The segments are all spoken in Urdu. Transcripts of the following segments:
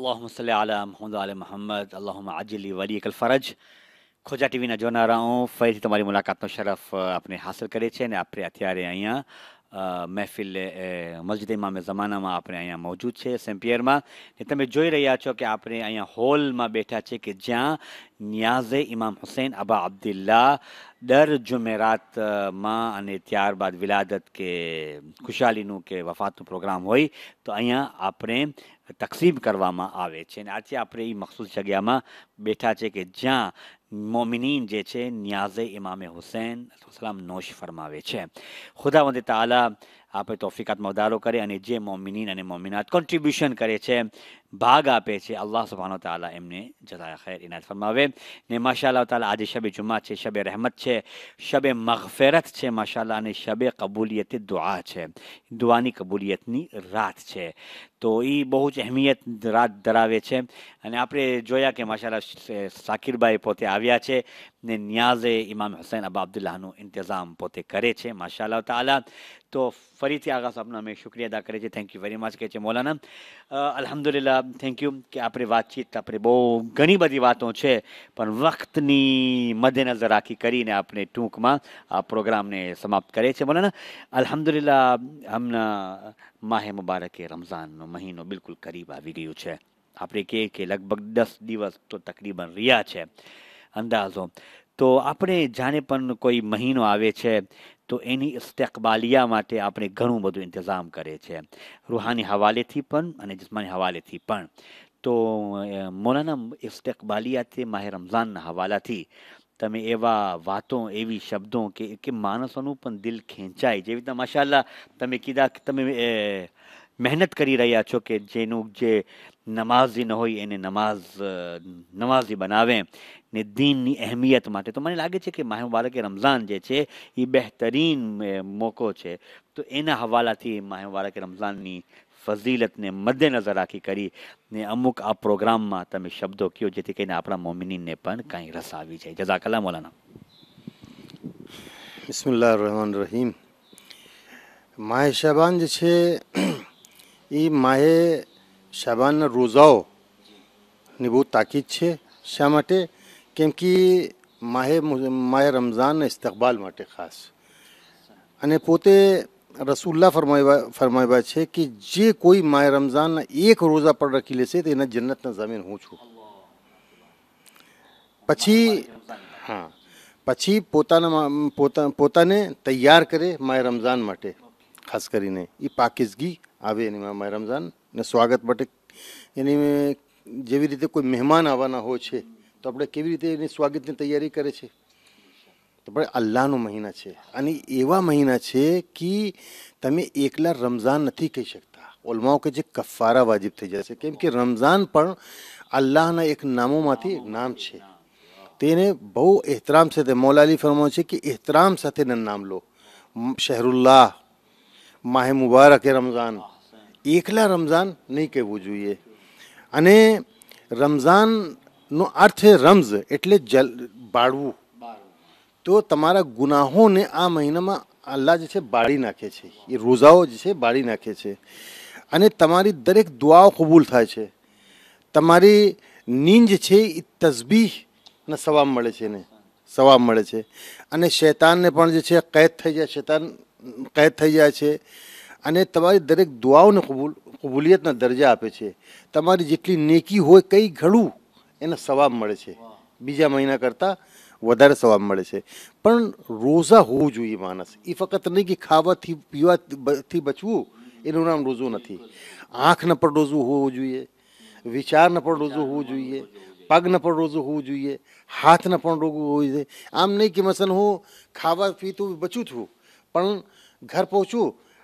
اللهم صل على محمد علی محمد اللهم عجل ولیક الفرج ખોજા ટીવીના જોનારાઓ ફરીથી તમારી મુલાકાતનો શરફ આપણે હાંસલ કરીએ છીએ અને આપણે અત્યારે અહીંયા محفل مسجد معام زمانہ میں اپنے اوجود ہے سیمپیئر میں تمہیں جو کہ اپنے اول میں بیٹھا ہے کہ جی نیاز امام حسین ابا عبد اللہ در جمعرات میں تیار بعد ولادت کے خوشحالی کہ وفات پروگرام ہوئی تو اقسیم کرا ہے آج سے اپنے یہ مخصوص جگہ میں بیٹھا ہے کہ جی مومنین جے چھے نیاز امام حسین علیہ السلام نوش فرماوے چھے خدا مد تعالی آپ توفیقات میں اداروں کریں جی مومنین اومنات کنٹریبیوشن کرے باغ آپ ہے اللہ سبحان و تعالیٰ ایم نے جزا خیر عناط فرمے نے ماشاء اللہ تعالیٰ آج شبِ جمعہ ہے شب رحمت ہے شبے مغفیرت ہے ماشاء اللہ نے شب قبولیت دعا ہے دعا کی قبولیتنی رات ہے تو یہ بہت اہمیت رات دروے اپنے جویا کہ ماشاء اللہ ساکربائی پتے آیا ہے نیازے امام حسین ابا عبد اللہ انتظام پتے کرے ماشاء اللہ تعالیٰ تو فری آگا سا اپنا ہمیں شکریہ ادا کریں تھھینک یو ویری مچ کہیں مولا نل تھھینک یو کہ آپچیت بہت گھنی بڑی باتوں پہ وقت مدنظر رکی کرام سمپت کریں گے مولا نا الحمد للہ ہمبارک رمضان مہینہ بالکل قریب آئی گیوں ہے اپنے کہ لگ بھگ دس دس تو تقریباً ریا ہے اندازہ تو اپنے جانے پر کوئی مہینوں آئے تو یہ استقبالیہ اپنے گھنوں بڑوں اتام کریں روحانی حوالے تھی جسمانی حوالے تھی تو مولا استقبالیاں ماہر رمضان حوالہ تمہیں واتوں ایبدوں کے مانسوں دل کھینچائے جی راشاء اللہ تم کم محنت کرزی ن ہوئی یعنی نماز نمازی بنا یعنی دین اہمیت متعد لگے کہ مہیو بالک رمضان جو ہے یہ بہترین موقع ہے تو یہاں حوالہ ہی مہیوبارک رمضان فضیلت نے مدنظر رکی کر یعنی پروگرام میں تم شبدوں کہ مومنی نے پہن کا رسائی جائے جزاک مولا نا رحمان رحیم مہشابان یہ مہ شہبان روزاؤ بہت تاکید ہے شا منٹ کیمکہ مہی میا رمضان استقبال مٹ خاص رسولہ فرم فرمیا ہے کہ جو کوئی رمضان ایک روزا پر رکھی لے جنت زمین ہوں چی ہاں پچی تیار کرے رمضان مٹ خاص کر اب رمضان سوگت مٹنی ریتے کوئی مہمان آنا ہو تو اپنے کیگتنی تیاری کریں گے تو الاح مہینا ہے یہاں مہینہ ہے کہ تم ایکلا رمضان نہیں کہہ سکتا او کہ قفارا واجب تھی جائے کہ رمضان پڑھنا ایک ناموں میں نام ہے تو نے بہت احترام مولالی فرمانے کہ احترام نام لو شہر اللہ مہمبارک رمضان એકલા રમઝાન નહીં કહેવું જોઈએ અને રમઝાનનો અર્થ રમઝ એટલે જલ બાળવું તો તમારા ગુનાહોને આ મહિનામાં અલ્લાહ જે છે બાળી નાખે છે એ રોઝાઓ જે છે બાળી નાખે છે અને તમારી દરેક દુઆઓ કબૂલ થાય છે તમારી નીંજ છે એ તસબીહના સવાબ મળે છે એને સવાબ મળે છે અને શૈતાનને પણ જે છે કેદ થઈ જાય શૈતાન કેદ થઈ જાય છે અને તમારી દરેક દુઆઓને કબૂલ કબૂલિયતના દરજા આપે છે તમારી જેટલી નેકી હોય કંઈ ઘડું એને સવાબ મળે છે બીજા મહિના કરતાં વધારે સવાબ મળે છે પણ રોઝા હોવું જોઈએ માણસ એ ફક્ત નહીં કે ખાવાથી પીવાથી બચવું એનું નામ રોઝું નથી આંખના પણ રોઝું હોવું જોઈએ વિચારના પણ રોઝું હોવું જોઈએ પગને પણ રોઝું હોવું જોઈએ હાથને પણ રોગવું હોવું જોઈએ આમ નહીં કે મસન હું ખાવા પીતું બચું છું પણ ઘર પહોંચું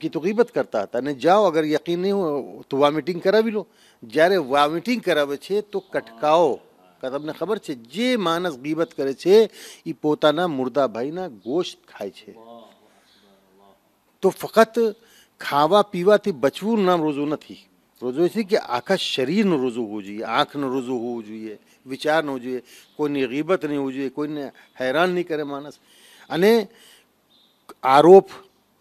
کی تو غیبت کرتا نے جاؤ اگر یقین نہیں ہو تو کرا بھی لو جائے ومٹنگ کرا ہے تو کٹکاؤ تم نے خبر نا مردہ بھائی گوشت کھائے تو کھاوا پیوا تھی بچو نام تھی روزو کہ آنکھا شریر روزو ہوئی آنکھ روزو نو ویچار ہوئے کوئی غیبت نہیں ہوئی کوئی نہیں آروپ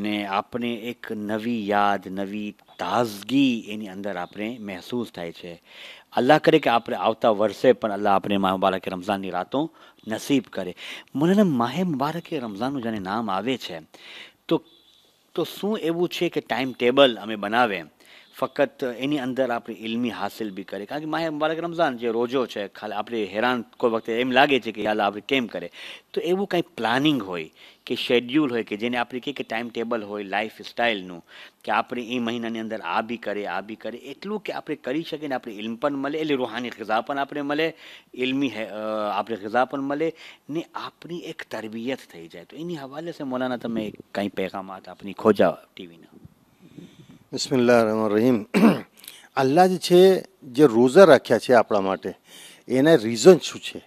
نے اپنے ایک نو یاد نو تازگی یہ محسوس کرائے اللہ کرے کہ آپ آتا ورسے پہ اللہ اپنے محمالک رمضان راتوں نصیب کرے مطلب ماہم بالکل رمضان جنم آئے تو شو ایو کہ ٹائم ٹیبل ام بنا فت یہ اندر اپنی علممی ہاسل بھی کریں کار بارک رمضان جو روزوں خالی اپنے حیران کوئی وقت ایم لگے کہ یار آپ کے کئی پلگ ہوئی کہ شیڈیول ہوئی کہ جی کہ ٹائم ٹیبل ہوئی لائف اسٹائل کہ آپ یہ مہینہ نے اندر آ بھی کریں آ بھی کریں یہ کریں اپنے علم پہ ملے اٹھے روحانی کزا پہننے ملے علم آزہ ملے نیے اپنی ایک تربیت تھی جائے تو یہ حوالے سے مولا تم کئی پیغامات اپنی کھوجا ٹی وی میں બિસ્મિલ્લા રહમાન રહીમ અલ્લાહ જે છે જે રોઝા રાખ્યા છે આપણા માટે એના રીઝન શું છે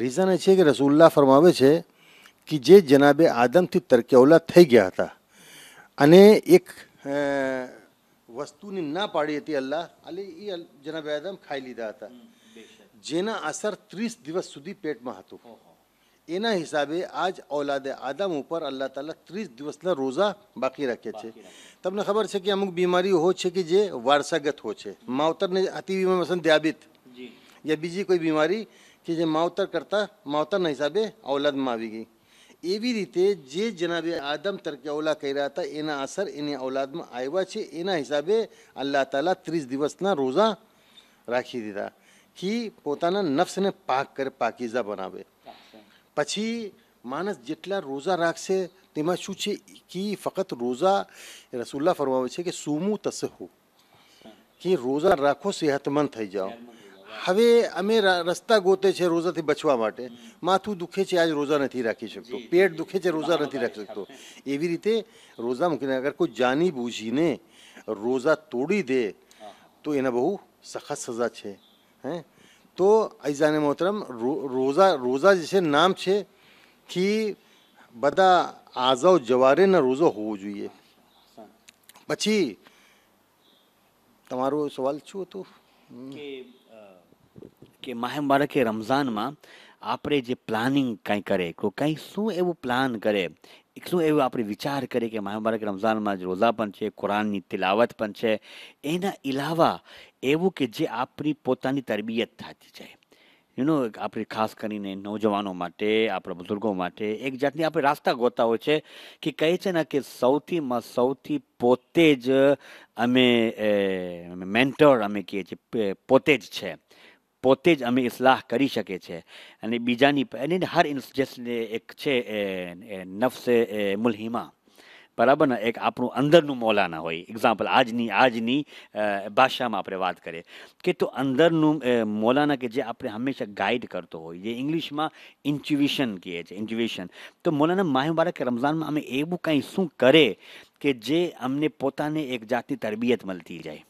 રીઝન એ છે કે રસુલ્લા ફરમાવે છે કે જે જનાબે આદમથી તરકેવલા થઈ ગયા હતા અને એક વસ્તુની ના પાડી હતી અલ્લાહ અલે એ જનાબે આદમ ખાઈ લીધા હતા જેના અસર ત્રીસ દિવસ સુધી પેટમાં હતું یہاں ہب آج اولاد آدم پر اللہ تعالی تیس دنس روزا باقی رکھے تم نے خبر ہے کہ اموک بیماری ہو جرسا گت ہوتی دیابیت یا بہت بین کہوتر کرتاتر ہولاد میں آئی گئی ایتے جی جناب آدم ترکی اولاد کر رہا تھا یہاں اثر اولاد میں آیا ہے یہاں ہل تعالیٰ تیس دس روزا رکھی دفس نے پاک کر پاکزا بنا پچی منس جٹلا روزا رکھ سکے یہاں شو ہے کہ فقت روزہ رسلا فرما ہے کہ سو مس کہ روزہ رکھو صحت مند تھے جاؤ ہاں امر رستہ گوتے چیزیں روزا بچوں متھو دھخے آج روزہ نہیں رکھی سکت جی، پیٹ دکھے جوزا نہیں رکھ سکتے جی، روزہ مکی نے اگر کوئی جانی بوجھی نے روزہ توڑی دے ہاں۔ تو بہت سخت سزا ہے તો અઝાન મોહતરમ રોઝા રોઝા જે છે નામ છે કે બધા આઝાવ જવારેનો રોઝો હોવો જોઈએ પછી તમારો સવાલ શું હતો કે માહે મુબારકે રમઝાનમાં આપણે જે પ્લાનિંગ કાંઈ કરે કોઈ કાંઈ શું એવું પ્લાન કરે શું એવું આપણે વિચાર કરીએ કે મહાભારત રમઝાનમાં જ રોઝા પણ છે કુરાનની તિલાવત પણ છે એના અલાવા એવું કે જે આપણી પોતાની તરબિયત થતી જાય યુનો આપણે ખાસ કરીને નવજવાનો માટે આપણા બુઝુર્ગો માટે એક જાતની આપણે રાસ્તા ગોતા હોય છે કે કહે છે ને કે સૌથીમાં સૌથી પોતે જ અમે મેન્ટર અમે કહીએ છીએ પોતે જ છે પોતે જ અમે ઇસ્લાહ કરી શકે છે અને બીજાની એની હર ઇન્સ એક છે નફ્સ મુલહિમા બરાબર ને એક આપણું અંદરનું મૌલાના હોય એક્ઝામ્પલ આજની આજની ભાષામાં આપણે વાત કરીએ કે તો અંદરનું મૌલાના કે જે આપણે હંમેશા ગાઈડ કરતો હોય જે ઇંગ્લિશમાં ઇન્ચ્યુવિશન કહે છે ઇન્ચ્યુવિશન તો મૌલાના માહી મુબારક રમઝાનમાં અમે એવું કંઈ શું કરે કે જે અમને પોતાને એક જાતની તરબિયત મળતી જાય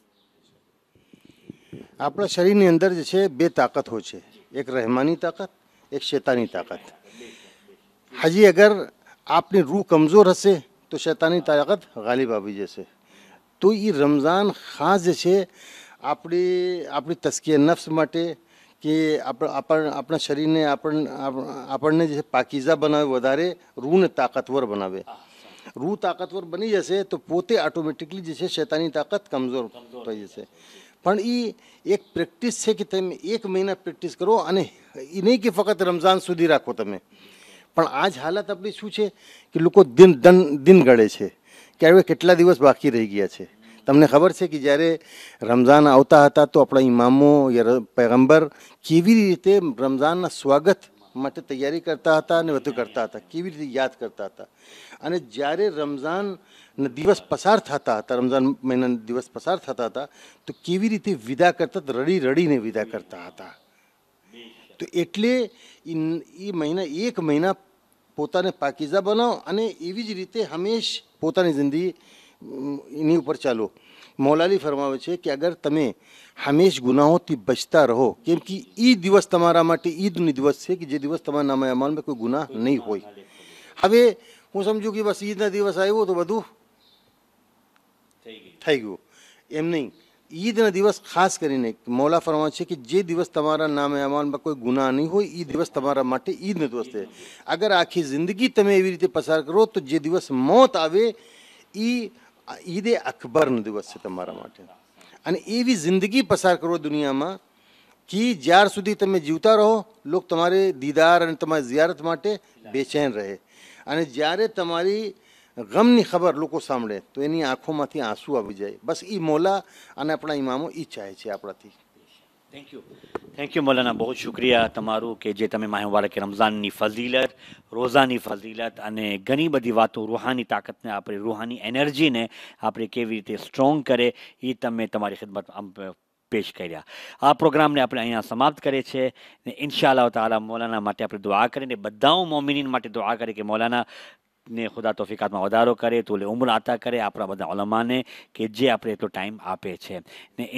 આપણા શરીરની અંદર જે છે બે તાકાત હોય છે એક રહેમાની તાકાત એક શેતાની તાકાત હજી અગર આપની રૂહ કમજોર હશે تو شیطانی طاقت غالب آئی جیسے تو یہ رمضان خاص جیسے اپنی تسکیہ نفس مٹے کہ اپنا شریر نے اپنے پاکیزہ بناوے ودارے روح نے طاقتور بناوے روح طاقتور بنی جیسے تو پوتے آٹومیٹکلی جیسے شیطانی طاقت کمزور پائی جیسے پن ای ایک پریکٹس ہے کہ تم ایک مہینہ پریکٹس کرو یعنی انہیں نہیں کہ فقت رمضان سودھی رکھو تمہیں પણ આ જ હાલત આપણી શું છે કે લોકો દિન દન દિન ગળે છે કે હવે કેટલા દિવસ બાકી રહી ગયા છે તમને ખબર છે કે જ્યારે રમઝાન આવતા હતા તો આપણા ઇમામો પૈગંબર કેવી રીતે રમઝાનના સ્વાગત માટે તૈયારી કરતા હતા અને બધું કરતા હતા કેવી રીતે યાદ કરતા હતા અને જ્યારે રમઝાનના દિવસ પસાર થતા હતા રમઝાન મહિનાના દિવસ પસાર થતા હતા તો કેવી રીતે વિદા કરતા રડી રડીને વિદા કરતા હતા تو ایٹل ایک مہینہ پتازا بناؤں ریتے ہمیش پتا زندگی پر چالو مولالی فرمے ہے کہ اگر تم ہمیش گ بچتا رہو کہمکی یہ دورس تمہارے ایڈ دس ہے کہ جو دور مہمان میں کوئی گنا نہیں ہوئے ہاں ہوں سمجھو کہ بس اید دس آدھ ایم نہیں ایدنا دور خاص کر مولا فرما چیزیں کہ جیسا نام میں کوئی گنا نہیں ہوئی یہ دس اید نا اگر آخی زندگی تم ابھی ریتے پسار کرو تو جیس موت آئے یہ اخبار دس ہے ایگی پسار کرو دنیا میں کہ جی تمہیں جیوتا رہو لوگ تمہاری دیدار زیارت مٹ بےچین رہے اور جائے تمری گم آسو جائے مولا بہت شکریہ مہیوبال کے رمضان فضیلت روزانہ فضیلت اور گھنی بڑی وات روحانی طاقت نے اپنے روحانی ایجی نے اپنے کیٹرانگ کریں یہ تمہاری خدمت پیش کروگرام اپنے اماپت کریں ان شاء اللہ تعالی مولا دعا کریں بداؤں موم دعا کریں کہ مولا ને ખુદા તોફિકાતમાં વધારો કરે તુલે ઉમર આતા કરે આપણા બધા ઓલમાને કે જે આપણે એટલો ટાઈમ આપે છે ને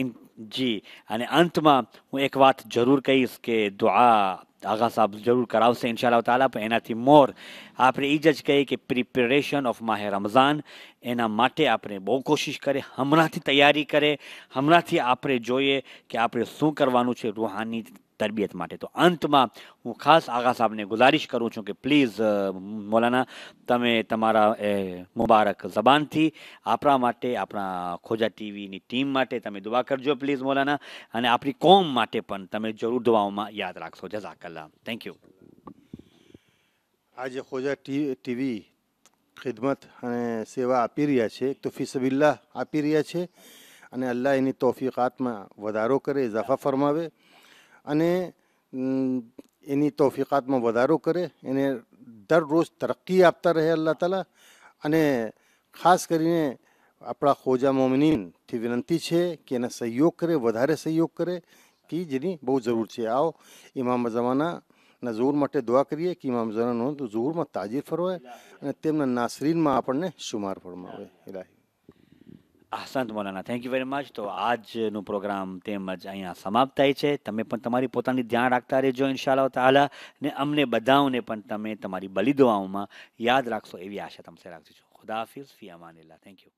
જી અને અંતમાં હું એક વાત જરૂર કહીશ કે દુઆ آغا صاحب ضرور کراس ان شاء اللہ تعالیٰ یہاں آپ یہ کہ پرشن آف مائے رمضان કરે હમણાંથી بہش کریں ہمی આપણે کرے ہمیں کہ آپ شو کرانے روحان تربیت مطلب اتم ہوں خاص آگا صاحب نے گزارش کروں چھو کہ پلیز مولا تما مبارک زبان تھی آپ خوجا ٹی وی ٹیم میں تم دجو پلیز અને આપણી કોમ માટે પણ તમે જરૂર દુઆઓમાં યાદ રાખશો جزاک ٹی خدمت سیو اپبیلا ہے اللہ یہ توفیقات میں وادارہ کرے اضافہ فرمے ایفیقات میں وادارہ کرے ان در روز ترقی آتا رہے اللہ تعالی خاص کروجا مومنین کی ونتی ہے کہ اہیوگ کرے ودار سہیوگ کرے ચીજની બહુ જરૂર છે આવો ઇમામ જમાનાના ઝૂર માટે દુઆ કરીએ કે ઇમામ જમાનાનો ઝૂરમાં તાજીર ફરવાય અને તેમના નાસરીનમાં આપણને શુમાર ફરમાવે ઇલાહી આહસંત મોલાના થેન્ક યુ વેરી મચ તો આજનો પ્રોગ્રામ તેમજ અહીંયા સમાપ્ત થાય છે તમે પણ તમારી પોતાની ધ્યાન રાખતા રહેજો ઇન્શાલ્લાહ તાલા ને અમને બધાઓને પણ તમે તમારી બલિદવાઓમાં યાદ રાખશો એવી આશા તમને રાખજો ખુદા હાફિઝ ફિયા માનેલા થેન્ક યુ